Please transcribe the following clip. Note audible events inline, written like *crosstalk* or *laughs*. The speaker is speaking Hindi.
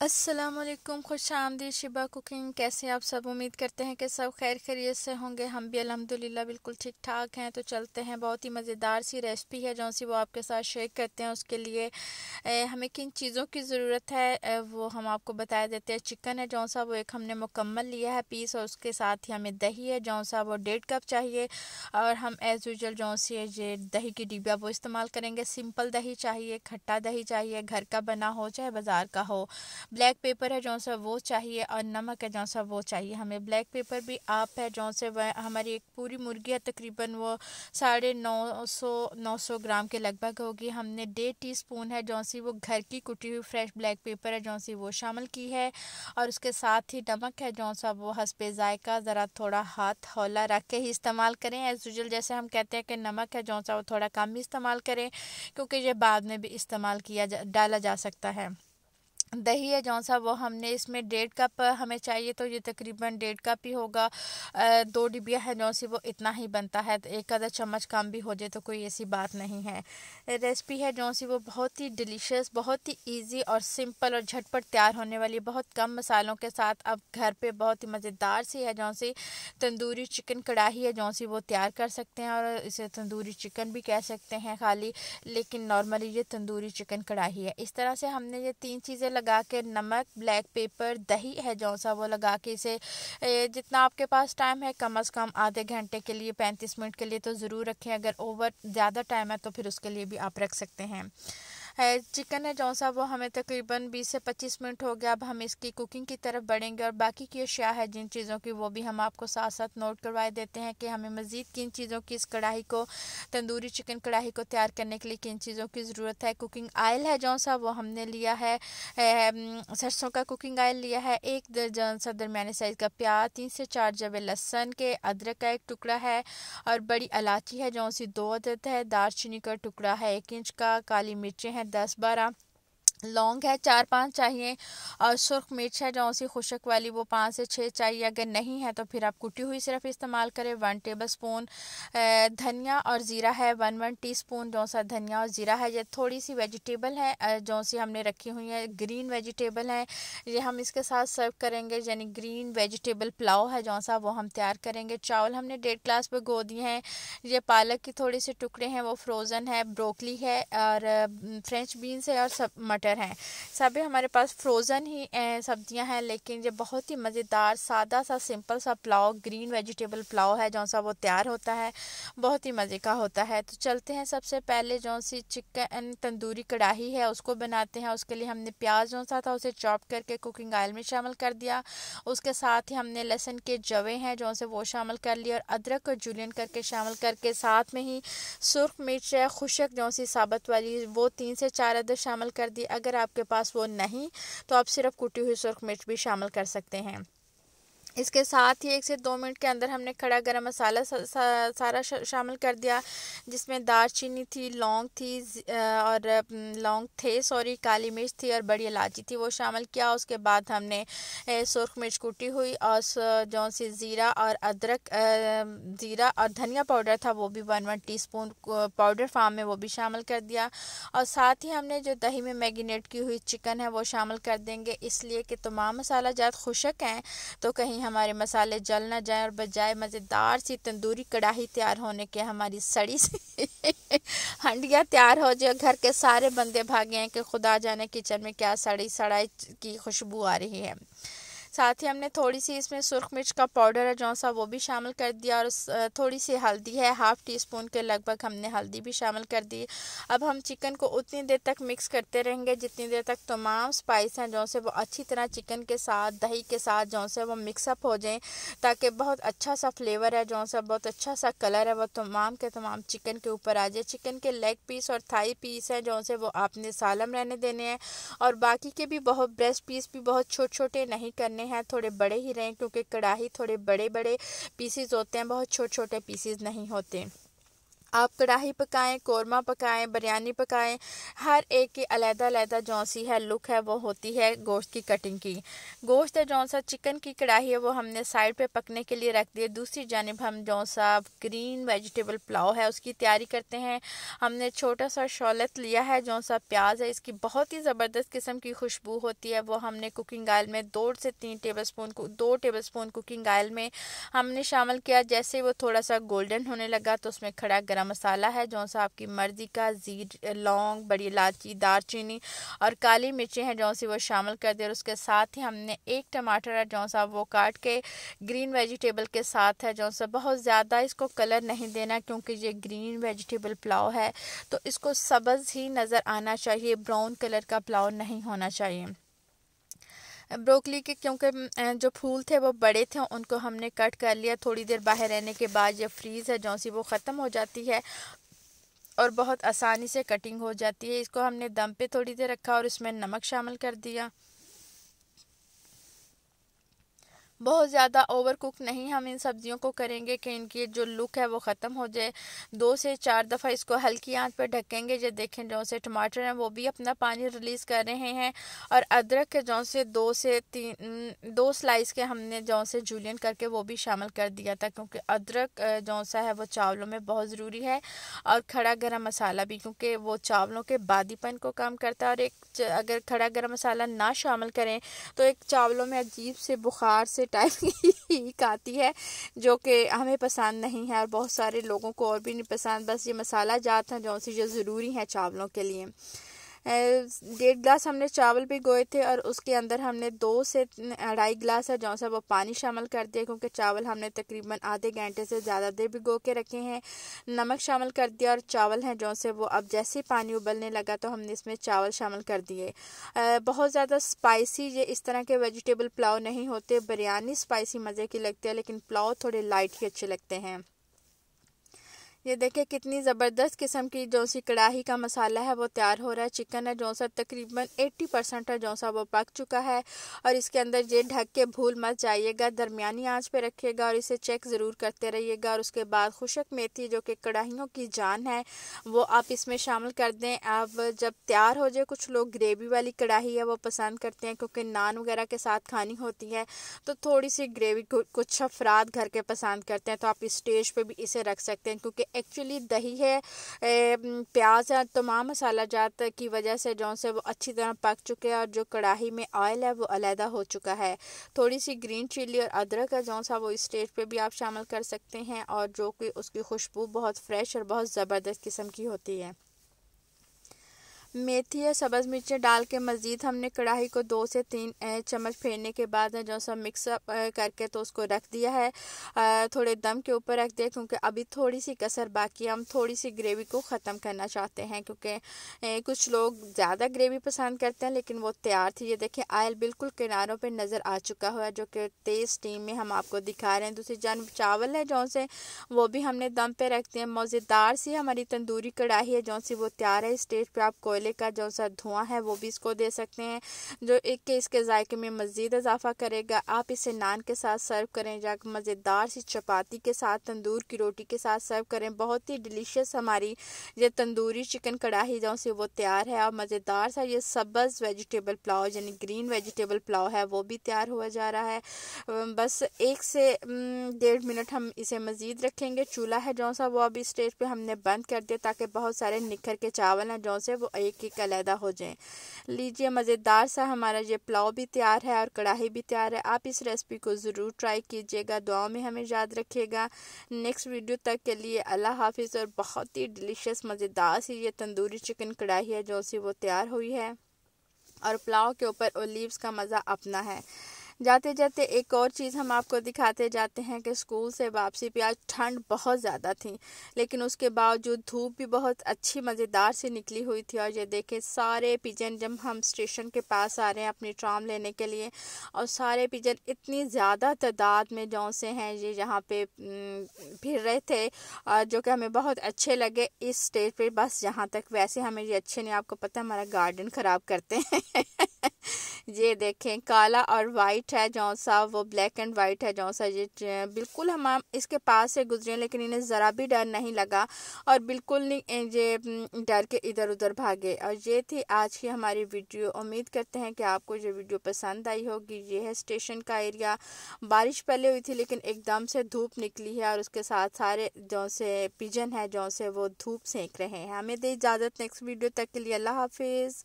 असलकुम खुश आमदी शिबा कुकिंग कैसे आप सब उम्मीद करते हैं कि सब खैर खैरियत से होंगे हम भी अलहमदिल्ला बिल्कुल ठीक ठाक हैं तो चलते हैं बहुत ही मज़ेदार सी रेसिपी है जो सी वो आपके साथ शेयर करते हैं उसके लिए ए, हमें किन चीज़ों की ज़रूरत है ए, वो हम आपको बता देते हैं चिकन है जो सा वो एक हमने मुकम्मल लिया है पीस और उसके साथ ही हमें दही है जो सा वो डेढ़ कप चाहिए और हम एज़ यूजल जो सी ये दही की डिब्बा वो इस्तेमाल करेंगे सिंपल दही चाहिए खट्टा दही चाहिए घर का बना हो चाहे बाज़ार का हो ब्लैक पेपर है जो सा वो चाहिए और नमक है जो सा वो चाहिए हमें ब्लैक पेपर भी आप है जो से वह हमारी एक पूरी मुर्गी है तकरीबन वो साढ़े नौ सौ नौ सौ ग्राम के लगभग होगी हमने डेढ़ टी स्पून है जो सी वो घर की कुटी हुई फ्रेश ब्लैक पेपर है जो सी वो शामिल की है और उसके साथ ही नमक है जो सा वो हंसपे जायका ज़रा थोड़ा हाथ हौला रख के ही इस्तेमाल करें एज यूजल जैसे हम कहते हैं कि नमक है जो सा वो थोड़ा कम ही इस्तेमाल करें क्योंकि ये बाद में भी इस्तेमाल किया जा, डाला जा सकता है दही है जौन सा वो हमने इसमें डेढ़ कप हमें चाहिए तो ये तकरीबन डेढ़ कप ही होगा दो डिबिया है जौन सी वो इतना ही बनता है तो एक आधा चम्मच कम भी हो जाए तो कोई ऐसी बात नहीं है रेसिपी है जौन सी वो बहुत ही डिलीशियस बहुत ही इजी और सिंपल और झटपट तैयार होने वाली बहुत कम मसालों के साथ अब घर पर बहुत ही मज़ेदार सी है जौन सी तंदूरी चिकन कढ़ाही है जौन सी वो तैयार कर सकते हैं और इसे तंदूरी चिकन भी कह सकते हैं खाली लेकिन नॉर्मली ये तंदूरी चिकन कढ़ाही है इस तरह से हमने ये तीन चीज़ें लगा के नमक ब्लैक पेपर दही है जो सा वो लगा के इसे जितना आपके पास टाइम है कम अज़ कम आधे घंटे के लिए पैंतीस मिनट के लिए तो ज़रूर रखें अगर ओवर ज़्यादा टाइम है तो फिर उसके लिए भी आप रख सकते हैं है चिकन है जौन सा वो हमें तकरीबन 20 से 25 मिनट हो गया अब हम इसकी कुकिंग की तरफ बढ़ेंगे और बाकी की अशिया है जिन चीज़ों की वो भी हम आपको साथ साथ नोट करवाए देते हैं कि हमें मज़ीद किन चीज़ों की इस कढ़ाई को तंदूरी चिकन कढ़ाई को तैयार करने के लिए किन चीज़ों की ज़रूरत है कुकिंग आयल है जौन सा वो हमने लिया है सरसों का कुकिंग आयल लिया है एक दर्जन सा दरमिया साइज़ का प्याज तीन से चार जबे लहसन के अदरक का एक टुकड़ा है और बड़ी इलाची है जौन सी दो अदरत है दार का टुकड़ा है एक इंच का काली मिर्चें हैं દસ બારા लौंग है चार पांच चाहिए और सुर्ख मिर्च है जो सी खुशक वाली वो पाँच से छः चाहिए अगर नहीं है तो फिर आप कुटी हुई सिर्फ इस्तेमाल करें वन टेबल स्पून धनिया और ज़ीरा है वन वन टी स्पून जौन सा धनिया और ज़ीरा है ये थोड़ी सी वेजिटेबल है जो सी हमने रखी हुई है ग्रीन वेजिटेबल है ये हम इसके साथ सर्व करेंगे यानी ग्रीन वेजिटेबल पुलाव है जो सा वो हम तैयार करेंगे चावल हमने डेढ़ ग्लास पर गो दिए हैं ये पालक की थोड़े से टुकड़े हैं वो फ्रोज़न है ब्रोकली है और फ्रेंच बीन्स है और सब मटर मटर हैं सभी हमारे पास फ्रोज़न ही सब्जियां हैं लेकिन ये बहुत ही मज़ेदार सादा सा सिंपल सा पुलाव ग्रीन वेजिटेबल पुलाव है जो सा वो तैयार होता है बहुत ही मज़े का होता है तो चलते हैं सबसे पहले जो सी चिकन तंदूरी कढ़ाई है उसको बनाते हैं उसके लिए हमने प्याज जो सा था उसे चॉप करके कुकिंग ऑयल में शामिल कर दिया उसके साथ ही हमने लहसुन के जवे हैं जो से वो शामिल कर लिए और अदरक और जुलियन करके शामिल करके साथ में ही सुर्ख मिर्च है खुशक जो सी साबत वाली वो तीन से चार अदर शामिल कर दी अगर आपके पास वो नहीं तो आप सिर्फ कुटी हुई सुरख मिर्च भी शामिल कर सकते हैं इसके साथ ही एक से दो मिनट के अंदर हमने खड़ा गरम मसाला सा, सा, सारा शामिल कर दिया जिसमें दालचीनी थी लौंग थी और लौंग थे सॉरी काली मिर्च थी और बड़ी इलायची थी वो शामिल किया उसके बाद हमने सुरख मिर्च कूटी हुई और जो सी ज़ीरा और अदरक ज़ीरा और धनिया पाउडर था वो भी one one teaspoon powder form में वो भी शामिल कर दिया और साथ ही हमने जो दही में मैगिनेट की हुई चिकन है वो शामिल कर देंगे इसलिए कि तमाम मसाला जात खुशक हैं तो कहीं हमारे मसाले जल ना जाएं और बजाय मज़ेदार सी तंदूरी कढ़ाई तैयार होने के हमारी सड़ी सी *laughs* हंडिया तैयार हो जाए घर के सारे बंदे भागे हैं कि खुदा जाने किचन में क्या सड़ी सड़ाई की खुशबू आ रही है साथ ही हमने थोड़ी सी इसमें सुरख मिर्च का पाउडर है जो सा वो भी शामिल कर दिया और थोड़ी सी हल्दी है हाफ़ टी स्पून के लगभग हमने हल्दी भी शामिल कर दी अब हम चिकन को उतनी देर तक मिक्स करते रहेंगे जितनी देर तक तमाम स्पाइस हैं जो से वो अच्छी तरह चिकन के साथ दही के साथ जो से वो मिक्सअप हो जाएँ ताकि बहुत अच्छा सा फ्लेवर है जो सा बहुत अच्छा सा कलर है वो तमाम के तमाम चिकन के ऊपर आ जाए चिकन के लेग पीस और थाई पीस हैं जो से वो आपने सालम रहने देने हैं और बाकी के भी बहुत ब्रेस्ट पीस भी बहुत छोटे छोटे नहीं करने हैं थोड़े बड़े ही रहें क्योंकि कढ़ाही थोड़े बड़े बड़े पीसीज होते हैं बहुत छोटे छोटे पीसीज नहीं होते आप कढ़ाई पकाएं कौरमा पकाएं बिरयानी पकाएं हर एक की अलहदा अलहदा जो सी है लुक है वो होती है गोश्त की कटिंग की गोश्त है जौन सा चिकन की कढ़ाई है वो हमने साइड पे पकने के लिए रख दिए दूसरी जानब हम जौन सा ग्रीन वेजिटेबल पुलाव है उसकी तैयारी करते हैं हमने छोटा सा शौलत लिया है जौन सा प्याज है इसकी बहुत ही ज़बरदस्त किस्म की खुशबू होती है वो हमने कुकिंग आयल में दो से तीन टेबल स्पून दो टेबल स्पून कुकिंग आयल में हमने शामिल किया जैसे वो थोड़ा सा गोल्डन होने लगा तो उसमें खड़ा गरम मसाला है जो सा आपकी मर्ज़ी का जी लौंग बड़ी इलायची दारचीनी और काली मिर्ची हैं जो सी वो शामिल कर दी और उसके साथ ही हमने एक टमाटर है जो सा वो काट के ग्रीन वेजिटेबल के साथ है जो सा बहुत ज़्यादा इसको कलर नहीं देना क्योंकि ये ग्रीन वेजिटेबल पुलाव है तो इसको सब्ज़ ही नज़र आना चाहिए ब्राउन कलर का पुलाव नहीं होना चाहिए ब्रोकली के क्योंकि जो फूल थे वो बड़े थे उनको हमने कट कर लिया थोड़ी देर बाहर रहने के बाद जब फ्रीज़ है जौसी वो ख़त्म हो जाती है और बहुत आसानी से कटिंग हो जाती है इसको हमने दम पे थोड़ी देर रखा और इसमें नमक शामिल कर दिया बहुत ज़्यादा ओवर कुक नहीं हम इन सब्ज़ियों को करेंगे कि इनकी जो लुक है वो ख़त्म हो जाए दो से चार दफ़ा इसको हल्की आंच पर ढकेंगे जो देखें जो से टमाटर हैं वो भी अपना पानी रिलीज़ कर रहे हैं और अदरक के जो से दो से तीन दो स्लाइस के हमने जो से जूलियन करके वो भी शामिल कर दिया था क्योंकि अदरक जो सा है वो चावलों में बहुत ज़रूरी है और खड़ा गर्म मसाला भी क्योंकि वो चावलों के बादीपन को कम करता है और एक अगर खड़ा गर्म मसाला ना शामिल करें तो एक चावलों में अजीब से बुखार से टाइम *laughs* ही आती है जो कि हमें पसंद नहीं है और बहुत सारे लोगों को और भी नहीं पसंद बस ये मसाला जात हैं जो सी जो ज़रूरी हैं चावलों के लिए डेढ़ गिलास हमने चावल भी गोए थे और उसके अंदर हमने दो से अढ़ाई गिलास है जो सा वो पानी शामिल कर दिया क्योंकि चावल हमने तकरीबन आधे घंटे से ज़्यादा देर भी गो के रखे हैं नमक शामिल कर दिया और चावल हैं जो से वो अब जैसे पानी उबलने लगा तो हमने इसमें चावल शामिल कर दिए बहुत ज़्यादा स्पाइसी ये इस तरह के वेजिटेबल पुलाव नहीं होते बिरयानी स्पाइसी मज़े की लगती है लेकिन पुलाव थोड़े लाइट ही अच्छे लगते हैं ये देखिए कितनी ज़बरदस्त किस्म की जो सी कढ़ाही का मसाला है वो तैयार हो रहा है चिकन है जो सा तकरीबन 80 परसेंट है जो सा वो पक चुका है और इसके अंदर ये ढक के भूल मत जाइएगा दरमियानी आंच पे रखिएगा और इसे चेक ज़रूर करते रहिएगा और उसके बाद खुशक मेथी जो कि कढ़ाइयों की जान है वो आप इसमें शामिल कर दें अब जब तैयार हो जाए कुछ लोग ग्रेवी वाली कढ़ाही है वो पसंद करते हैं क्योंकि नान वगैरह के साथ खानी होती है तो थोड़ी सी ग्रेवी कुछ अफराद घर के पसंद करते हैं तो आप इस्टेज पर भी इसे रख सकते हैं क्योंकि एक्चुअली दही है प्याज है तमाम मसाला जात की वजह से जो से वो अच्छी तरह पक चुके हैं और जो कढ़ाई में ऑयल है वो अलहदा हो चुका है थोड़ी सी ग्रीन चिली और अदरक है जो सा वो स्टेज पर भी आप शामिल कर सकते हैं और जो कि उसकी खुशबू बहुत फ्रेश और बहुत ज़बरदस्त किस्म की होती है मेथी या सब्ज़ मिर्चें डाल के मज़ीद हमने कढ़ाई को दो से तीन चम्मच फेरने के बाद जो सब मिक्सअप करके तो उसको रख दिया है थोड़े दम के ऊपर रख दिया क्योंकि अभी थोड़ी सी कसर बाकी है हम थोड़ी सी ग्रेवी को ख़त्म करना चाहते हैं क्योंकि कुछ लोग ज़्यादा ग्रेवी पसंद करते हैं लेकिन वो तैयार थी ये देखें आयल बिल्कुल किनारों पर नज़र आ चुका हुआ जो कि तेज़ स्टीम में हम आपको दिखा रहे हैं दूसरी जान चावल है जो से वो भी हमने दम पर रखते हैं मज़ेदार सी हमारी तंदूरी कढ़ाई है जो सी वो तैयार है स्टेज पर कोई कोयले का जो सा धुआं है वो भी इसको दे सकते हैं जो एक के इसके जायके में मज़ीद इजाफा करेगा आप इसे नान के साथ सर्व करें या मज़ेदार सी चपाती के साथ तंदूर की रोटी के साथ सर्व करें बहुत ही डिलीशियस हमारी ये तंदूरी चिकन कढ़ाई जो से वो तैयार है और मज़ेदार सा ये सब्ज़ वेजिटेबल पुलाव यानी ग्रीन वेजिटेबल पुलाव है वो भी तैयार हुआ जा रहा है बस एक से डेढ़ मिनट हम इसे मज़ीद रखेंगे चूल्हा है जो सा वो अभी स्टेज पर हमने बंद कर दिया ताकि बहुत सारे निखर के चावल हैं जो से वो एक एक अलहदा हो जाएं लीजिए मज़ेदार सा हमारा ये पुलाव भी तैयार है और कढ़ाई भी तैयार है आप इस रेसिपी को ज़रूर ट्राई कीजिएगा दुआओं में हमें याद रखिएगा नेक्स्ट वीडियो तक के लिए अल्लाह हाफिज़ और बहुत ही डिलीशियस मज़ेदार सी ये तंदूरी चिकन कढ़ाई है जो सी वो तैयार हुई है और पुलाव के ऊपर ओलीव्स का मज़ा अपना है जाते जाते एक और चीज़ हम आपको दिखाते जाते हैं कि स्कूल से वापसी पे आज ठंड बहुत ज़्यादा थी लेकिन उसके बावजूद धूप भी बहुत अच्छी मज़ेदार से निकली हुई थी और ये देखे सारे पिजन जब हम स्टेशन के पास आ रहे हैं अपनी ट्राम लेने के लिए और सारे पिजन इतनी ज़्यादा तादाद में जो से हैं ये यहाँ पर फिर रहे थे और जो कि हमें बहुत अच्छे लगे इस स्टेज पर बस यहाँ तक वैसे हमें ये अच्छे नहीं आपको पता हमारा गार्डन ख़राब करते हैं *laughs* *laughs* ये देखें काला और वाइट है जौन सा वो ब्लैक एंड वाइट है जौन सा ये बिल्कुल हम इसके पास से गुजरे लेकिन इन्हें ज़रा भी डर नहीं लगा और बिल्कुल नहीं ये डर के इधर उधर भागे और ये थी आज की हमारी वीडियो उम्मीद करते हैं कि आपको ये वीडियो पसंद आई होगी ये है स्टेशन का एरिया बारिश पहले हुई थी लेकिन एकदम से धूप निकली है और उसके साथ सारे जौन से पिजन है जौन से वो धूप सेंक रहे हैं हमें दे इजाज़त नेक्स्ट वीडियो तक के लिए अल्लाह हाफिज़